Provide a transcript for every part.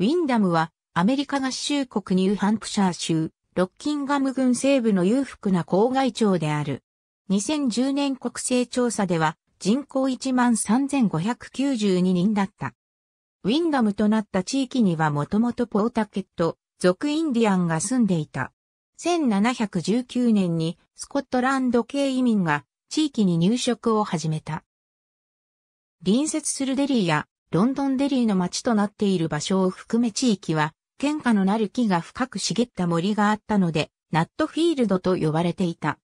ウィンダムはアメリカ合衆国ニューハンプシャー州、ロッキンガム郡西部の裕福な郊外町である。2010年国勢調査では人口13,592人だった。ウィンダムとなった地域にはもともとポータケット、族インディアンが住んでいた。1719年にスコットランド系移民が地域に入植を始めた。隣接するデリーやロンドンデリーの街となっている場所を含め地域は、喧嘩のなる木が深く茂った森があったので、ナットフィールドと呼ばれていた。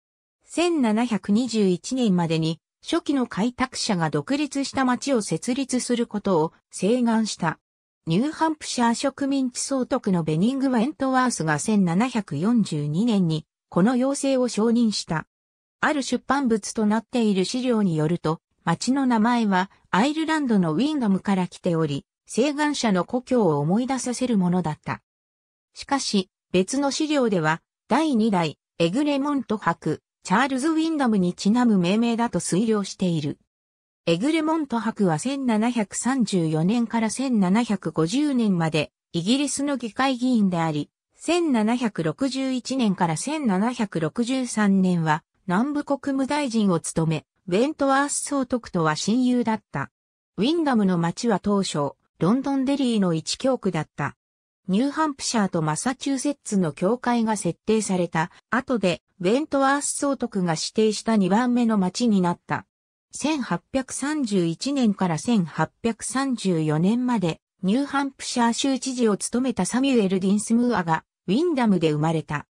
1721年までに初期の開拓者が独立した町を設立することを請願した。ニューハンプシャー植民地総督のベニング・ワントワースが1742年にこの要請を承認した。ある出版物となっている資料によると、町の名前はアイルランドのウィンガムから来ており、請願者の故郷を思い出させるものだった。しかし、別の資料では、第2代、エグレモント博、チャールズ・ウィンダムにちなむ命名だと推量している。エグレモント博は1734年から1750年まで、イギリスの議会議員であり、1761年から1763年は、南部国務大臣を務め、ベントワース総督とは親友だった。ウィンダムの町は当初、ロンドンデリーの一教区だった。ニューハンプシャーとマサチューセッツの教会が設定された後で、ベントワース総督が指定した2番目の町になった。1831年から1834年まで、ニューハンプシャー州知事を務めたサミュエル・ディンスムーアが、ウィンダムで生まれた。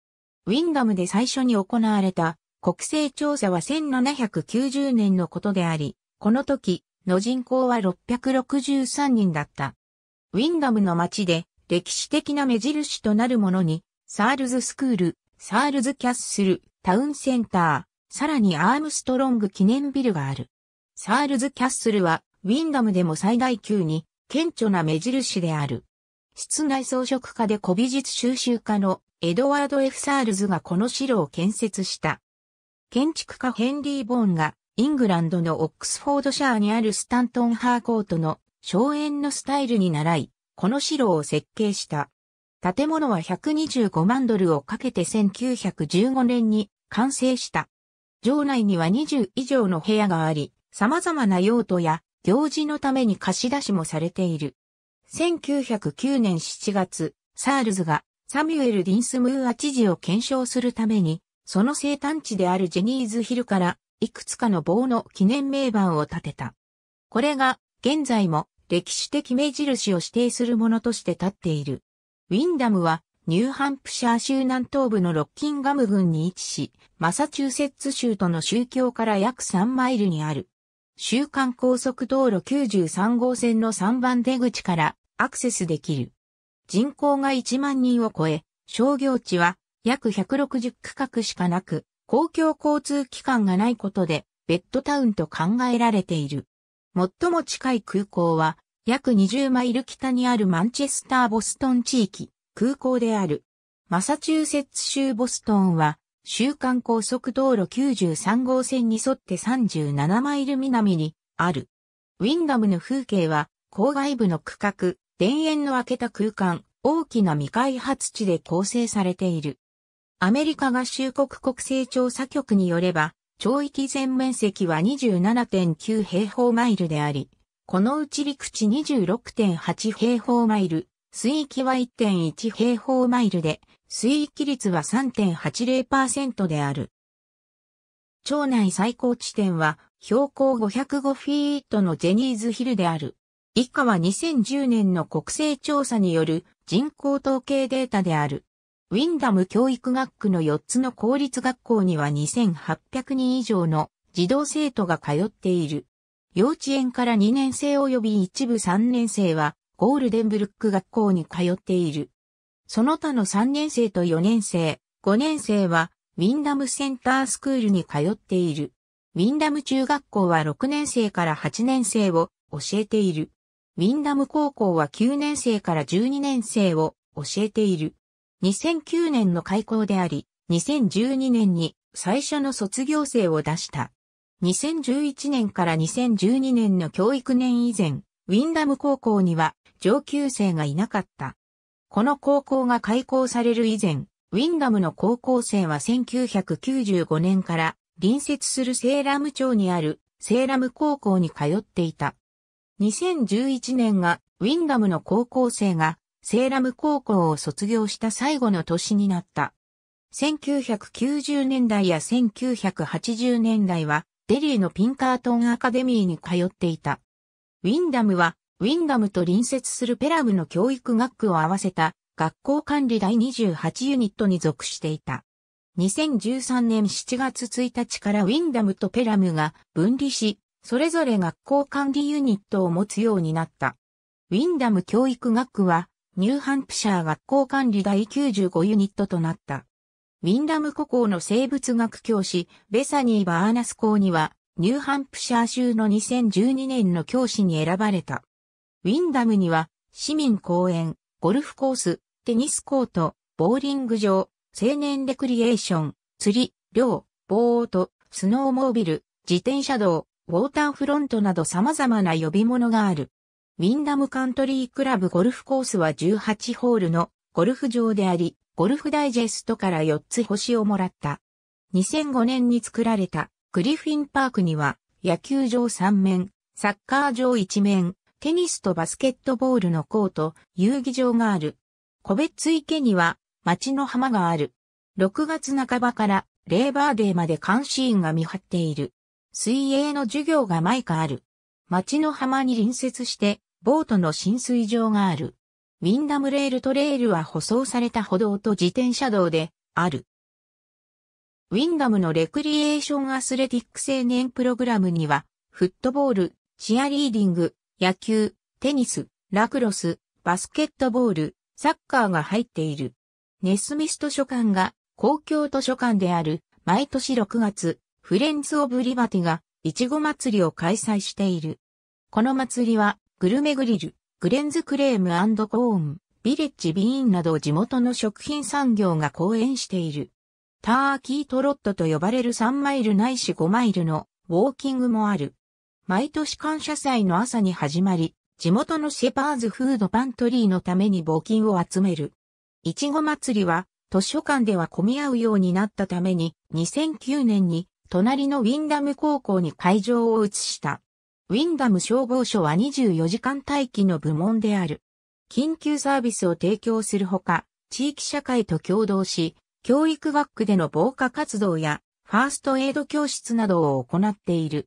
ウィンダムで最初に行われた国勢調査は1790年のことであり、この時の人口は663人だった。ウィンダムの町で歴史的な目印となるものに、サールズスクール、サールズキャッスル、タウンセンター、さらにアームストロング記念ビルがある。サールズキャッスルは、ウィンダムでも最大級に、顕著な目印である。室内装飾家で古美術収集家のエドワード・ F・ サールズがこの城を建設した。建築家ヘンリー・ボーンが、イングランドのオックスフォードシャーにあるスタントン・ハーコートの荘園のスタイルに習い、この城を設計した。建物は125万ドルをかけて1915年に完成した。城内には20以上の部屋があり、様々な用途や行事のために貸し出しもされている。1909年7月、サールズがサミュエル・ディンスムーア知事を検証するためにその生誕地であるジェニーズヒルからいくつかの棒の記念名板を建てた。これが現在も歴史的目印を指定するものとして立っている。ウィンダムはニューハンプシャー州南東部のロッキンガム郡に位置し、マサチューセッツ州との宗教から約3マイルにある。週間高速道路93号線の3番出口からアクセスできる。人口が1万人を超え、商業地は約160区画しかなく、公共交通機関がないことで、ベッドタウンと考えられている。最も近い空港は、約20マイル北にあるマンチェスター・ボストン地域、空港である。マサチューセッツ州ボストンは、週間高速道路93号線に沿って37マイル南にある。ウィンダムの風景は、郊外部の区画、田園の開けた空間、大きな未開発地で構成されている。アメリカ合衆国国勢調査局によれば、町域全面積は27.9平方マイルであり、このうち陸地26.8平方マイル、水域は1.1平方マイルで、水域率は3.80%である。町内最高地点は標高505フィートのジェニーズヒルである。以下は2010年の国勢調査による人口統計データである。ウィンダム教育学区の4つの公立学校には2800人以上の児童生徒が通っている。幼稚園から2年生及び一部3年生はゴールデンブルック学校に通っている。その他の3年生と4年生、5年生はウィンダムセンタースクールに通っている。ウィンダム中学校は6年生から8年生を教えている。ウィンダム高校は9年生から12年生を教えている。2009年の開校であり、2012年に最初の卒業生を出した。2011年から2012年の教育年以前、ウィンダム高校には上級生がいなかった。この高校が開校される以前、ウィンダムの高校生は1995年から隣接するセーラム町にあるセーラム高校に通っていた。2011年がウィンダムの高校生がセーラム高校を卒業した最後の年になった。1990年代や1980年代は、デリーのピンカートンアカデミーに通っていた。ウィンダムは、ウィンダムと隣接するペラムの教育学区を合わせた学校管理第28ユニットに属していた。2013年7月1日からウィンダムとペラムが分離し、それぞれ学校管理ユニットを持つようになった。ウィンダム教育学区はニューハンプシャー学校管理第95ユニットとなった。ウィンダム古校の生物学教師、ベサニー・バーナス校には、ニューハンプシャー州の2012年の教師に選ばれた。ウィンダムには、市民公園、ゴルフコース、テニスコート、ボーリング場、青年レクリエーション、釣り、漁、ボート、スノーモービル、自転車道、ウォーターフロントなど様々な呼び物がある。ウィンダムカントリークラブゴルフコースは18ホールのゴルフ場であり、ゴルフダイジェストから4つ星をもらった。2005年に作られたグリフィンパークには野球場3面、サッカー場1面、テニスとバスケットボールのコート、遊技場がある。個別池には町の浜がある。6月半ばからレーバーデーまで監視員が見張っている。水泳の授業が毎回ある。町の浜に隣接してボートの浸水場がある。ウィンダムレールトレイルは舗装された歩道と自転車道である。ウィンダムのレクリエーションアスレティック青年プログラムには、フットボール、チアリーディング、野球、テニス、ラクロス、バスケットボール、サッカーが入っている。ネスミス図書館が公共図書館である毎年6月、フレンズ・オブ・リバティがいちご祭りを開催している。この祭りはグルメグリル、グレンズクレームコーン、ビレッジビーンなど地元の食品産業が講演している。ターキートロットと呼ばれる3マイルないし5マイルのウォーキングもある。毎年感謝祭の朝に始まり、地元のシェパーズフードパントリーのために募金を集める。いちご祭りは図書館では混み合うようになったために2009年に隣のウィンダム高校に会場を移した。ウィンダム消防署は24時間待機の部門である。緊急サービスを提供するほか、地域社会と共同し、教育学区での防火活動や、ファーストエイド教室などを行っている。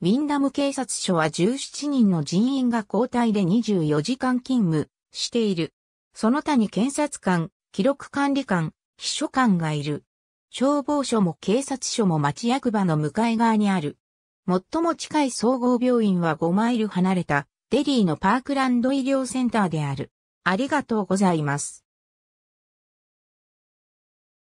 ウィンダム警察署は17人の人員が交代で24時間勤務している。その他に検察官、記録管理官、秘書官がいる。消防署も警察署も町役場の向かい側にある。最も近い総合病院は5マイル離れたデリーのパークランド医療センターである。ありがとうございます。